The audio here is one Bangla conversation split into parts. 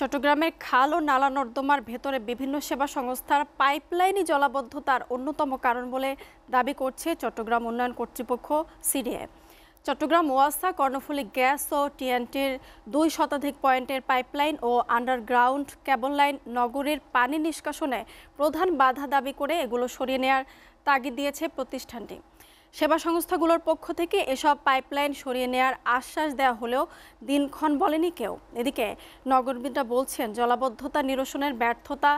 চট্টগ্রামের খাল ও নালা নর্দমার ভেতরে বিভিন্ন সেবা সংস্থার পাইপলাইনই জলাবদ্ধতার অন্যতম কারণ বলে দাবি করছে চট্টগ্রাম উন্নয়ন কর্তৃপক্ষ সিডিএ চট্টগ্রাম ওয়াসা কর্ণফুলী গ্যাস ও টিএনটির দুই শতাধিক পয়েন্টের পাইপলাইন ও আন্ডারগ্রাউন্ড কেবল লাইন নগরীর পানি নিষ্কাশনে প্রধান বাধা দাবি করে এগুলো সরিয়ে নেয়ার তাগিদ দিয়েছে প্রতিষ্ঠানটি সেবা সংস্থাগুলোর পক্ষ থেকে এসব পাইপলাইন সরিয়ে নেয়ার আশ্বাস দেওয়া হলেও দিনক্ষণ বলেনি কেউ এদিকে নগরবিদরা বলছেন জলাবদ্ধতা নিরসনের ব্যর্থতা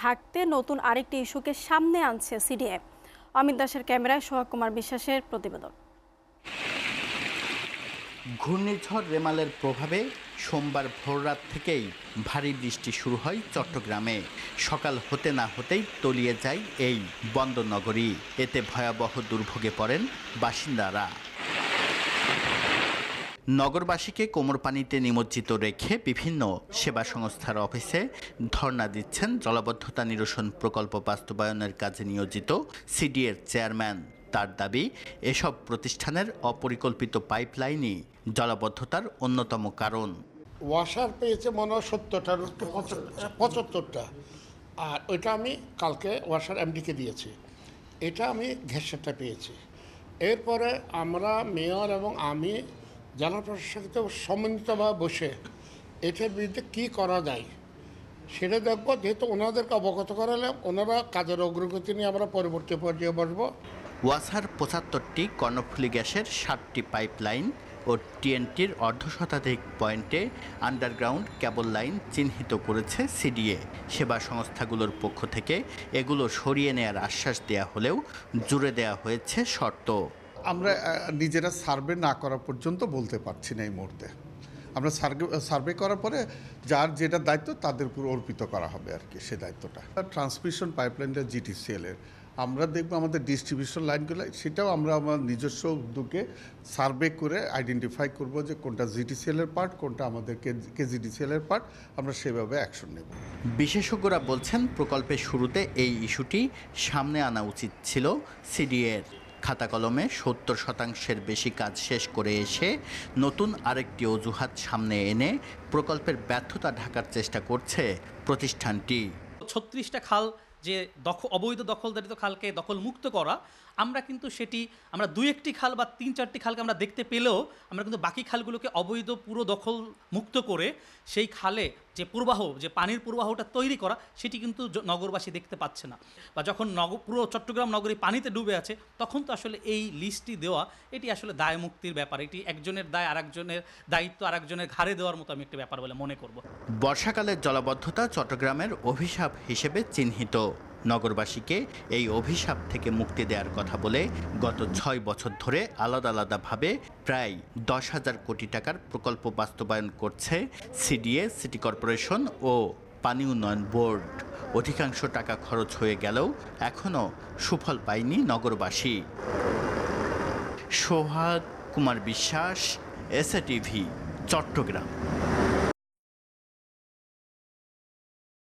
ঢাকতে নতুন আরেকটি ইস্যুকে সামনে আনছে সিডিএ অমিত দাসের ক্যামেরায় সোহাগ কুমার বিশ্বাসের প্রতিবেদন ঘূর্ণিঝড় রেমালের প্রভাবে সোমবার ভোররাত থেকেই ভারী বৃষ্টি শুরু হয় চট্টগ্রামে সকাল হতে না হতেই তলিয়ে যায় এই বন্দরনগরী এতে ভয়াবহ দুর্ভোগে পড়েন বাসিন্দারা নগরবাসীকে কোমর পানিতে নিমজ্জিত রেখে বিভিন্ন সেবা সংস্থার অফিসে ধর্ণা দিচ্ছেন জলাবদ্ধতা নিরসন প্রকল্প বাস্তবায়নের কাজে নিয়োজিত সিডিএর চেয়ারম্যান তার দাবি এসব প্রতিষ্ঠানের অপরিকল্পিত পাইপলাইনই জলাবদ্ধতার অন্যতম কারণ ওয়াশার পেয়েছে মনে হয় সত্তরটার পঁচাত্তরটা আর ওইটা আমি কালকে ওয়াশার এমডিকে দিয়েছি এটা আমি ঘেসেরটা পেয়েছি এরপরে আমরা মেয়র এবং আমি জেলা প্রশাসককে সমন্বিতভাবে বসে এটার বিরুদ্ধে কী করা যায় সেটা দেখবো যেহেতু ওনাদেরকে অবগত করালে ওনারা কাজের অগ্রগতি নিয়ে আমরা পরবর্তী পর্যায়ে বসবো ওয়াসার পঁচাত্তরটি কর্ণফুলি গ্যাসের সাতটি পাইপলাইন ও টিএনটির অর্ধশতাধিক পয়েন্টে আন্ডারগ্রাউন্ড ক্যাবল লাইন চিহ্নিত করেছে সিডিএ সেবা সংস্থাগুলোর পক্ষ থেকে এগুলো সরিয়ে নেয়ার আশ্বাস দেয়া হলেও জুড়ে দেয়া হয়েছে শর্ত আমরা নিজেরা সার্ভে না করা পর্যন্ত বলতে পারছি না এই মুহূর্তে আমরা সার্ভে সার্ভে করার পরে যার যেটা দায়িত্ব তাদের উপর অর্পিত করা হবে আর কি সে দায়িত্বটা ট্রান্সমিশন পাইপলাইনটা এর আমরা দেখব আমাদের ডিস্ট্রিবিউশন লাইনগুলো সেটাও আমরা আমার নিজস্ব উদ্যোগে সার্ভে করে আইডেন্টিফাই করব যে কোনটা জিডিসিএলের পার্ট কোনটা আমাদের কেজিডিসিএলের পার্ট আমরা সেভাবে অ্যাকশন নেব বিশেষজ্ঞরা বলছেন প্রকল্পের শুরুতে এই ইস্যুটি সামনে আনা উচিত ছিল সিডিএর খাতা কলমে সত্তর শতাংশের বেশি কাজ শেষ করে এসে নতুন আরেকটি অজুহাত সামনে এনে প্রকল্পের ব্যর্থতা ঢাকার চেষ্টা করছে প্রতিষ্ঠানটি ছত্রিশটা খাল যে দখ অবৈধ দখলদারিত খালকে দখলমুক্ত করা আমরা কিন্তু সেটি আমরা দু একটি খাল বা তিন চারটি খালকে আমরা দেখতে পেলেও আমরা কিন্তু বাকি খালগুলোকে অবৈধ পুরো দখল মুক্ত করে সেই খালে যে প্রবাহ যে পানির প্রবাহটা তৈরি করা সেটি কিন্তু নগরবাসী দেখতে পাচ্ছে না বা যখন নগর পুরো চট্টগ্রাম নগরী পানিতে ডুবে আছে তখন তো আসলে এই লিস্টটি দেওয়া এটি আসলে দায় মুক্তির ব্যাপার এটি একজনের দায় আরেকজনের দায়িত্ব আরেকজনের ঘাড়ে দেওয়ার মতো আমি একটি ব্যাপার বলে মনে করব বর্ষাকালের জলাবদ্ধতা চট্টগ্রামের অভিশাপ হিসেবে চিহ্নিত নগরবাসীকে এই অভিশাপ থেকে মুক্তি দেওয়ার কথা বলে গত ছয় বছর ধরে আলাদা আলাদাভাবে প্রায় দশ হাজার কোটি টাকার প্রকল্প বাস্তবায়ন করছে সিডিএ সিটি কর্পোরেশন ও পানি উন্নয়ন বোর্ড অধিকাংশ টাকা খরচ হয়ে গেলেও এখনও সুফল পায়নি নগরবাসী সোহাগ কুমার বিশ্বাস এসএ টিভি চট্টগ্রাম